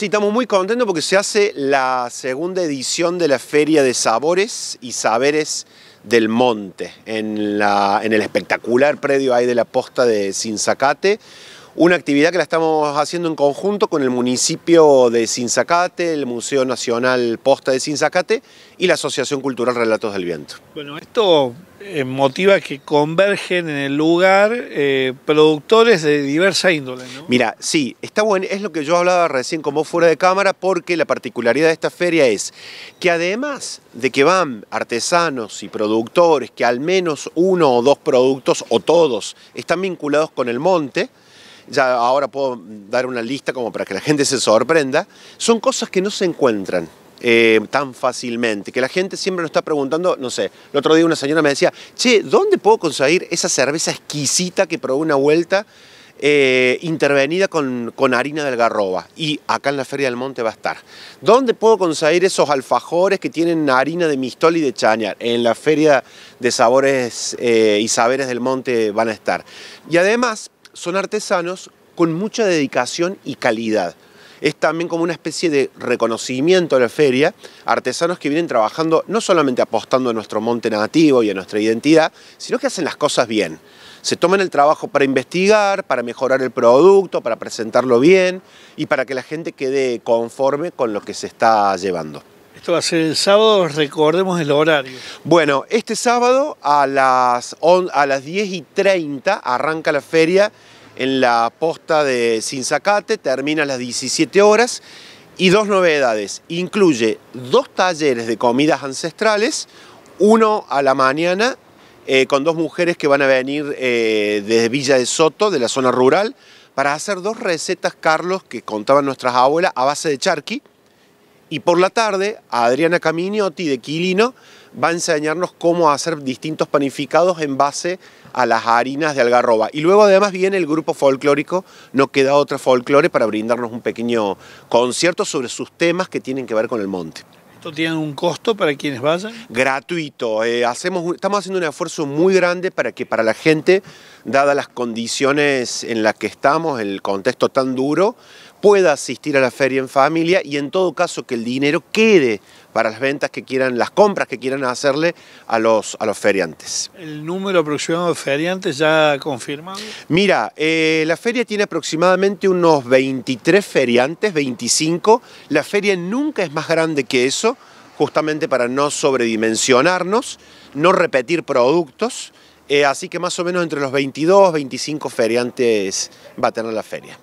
Sí, estamos muy contentos porque se hace la segunda edición de la Feria de Sabores y Saberes del Monte, en, la, en el espectacular predio ahí de la posta de Sinzacate una actividad que la estamos haciendo en conjunto con el municipio de Sinzacate, el Museo Nacional Posta de Sinzacate y la Asociación Cultural Relatos del Viento. Bueno, esto eh, motiva que convergen en el lugar eh, productores de diversa índole, ¿no? Mira, sí, está bueno, es lo que yo hablaba recién como fuera de cámara, porque la particularidad de esta feria es que además de que van artesanos y productores, que al menos uno o dos productos o todos están vinculados con el monte, ya ahora puedo dar una lista como para que la gente se sorprenda, son cosas que no se encuentran. Eh, tan fácilmente, que la gente siempre nos está preguntando, no sé, el otro día una señora me decía, che, ¿dónde puedo conseguir esa cerveza exquisita que probé una vuelta eh, intervenida con, con, harina de garroba y acá en la Feria del Monte va a estar. ¿Dónde puedo conseguir esos alfajores que tienen harina de mistol y de chañar? En la Feria de Sabores eh, y Saberes del Monte van a estar. Y además son artesanos con mucha dedicación y calidad. Es también como una especie de reconocimiento a la feria, artesanos que vienen trabajando no solamente apostando a nuestro monte nativo y a nuestra identidad, sino que hacen las cosas bien. Se toman el trabajo para investigar, para mejorar el producto, para presentarlo bien y para que la gente quede conforme con lo que se está llevando. Esto va a ser el sábado, recordemos el horario. Bueno, este sábado a las, a las 10 y 30 arranca la feria en la posta de Sinzacate, termina a las 17 horas y dos novedades. Incluye dos talleres de comidas ancestrales, uno a la mañana eh, con dos mujeres que van a venir eh, desde Villa de Soto, de la zona rural, para hacer dos recetas, Carlos, que contaban nuestras abuelas a base de charqui y por la tarde, Adriana Caminiotti de Quilino va a enseñarnos cómo hacer distintos panificados en base a las harinas de algarroba. Y luego además viene el grupo folclórico, no queda otra folclore, para brindarnos un pequeño concierto sobre sus temas que tienen que ver con el monte. ¿Esto tiene un costo para quienes vayan? Gratuito. Eh, hacemos, estamos haciendo un esfuerzo muy grande para que para la gente, dadas las condiciones en las que estamos, el contexto tan duro, pueda asistir a la feria en familia y en todo caso que el dinero quede para las ventas que quieran, las compras que quieran hacerle a los, a los feriantes. ¿El número aproximado de feriantes ya confirmado? Mira, eh, la feria tiene aproximadamente unos 23 feriantes, 25. La feria nunca es más grande que eso, justamente para no sobredimensionarnos, no repetir productos. Eh, así que más o menos entre los 22, 25 feriantes va a tener la feria.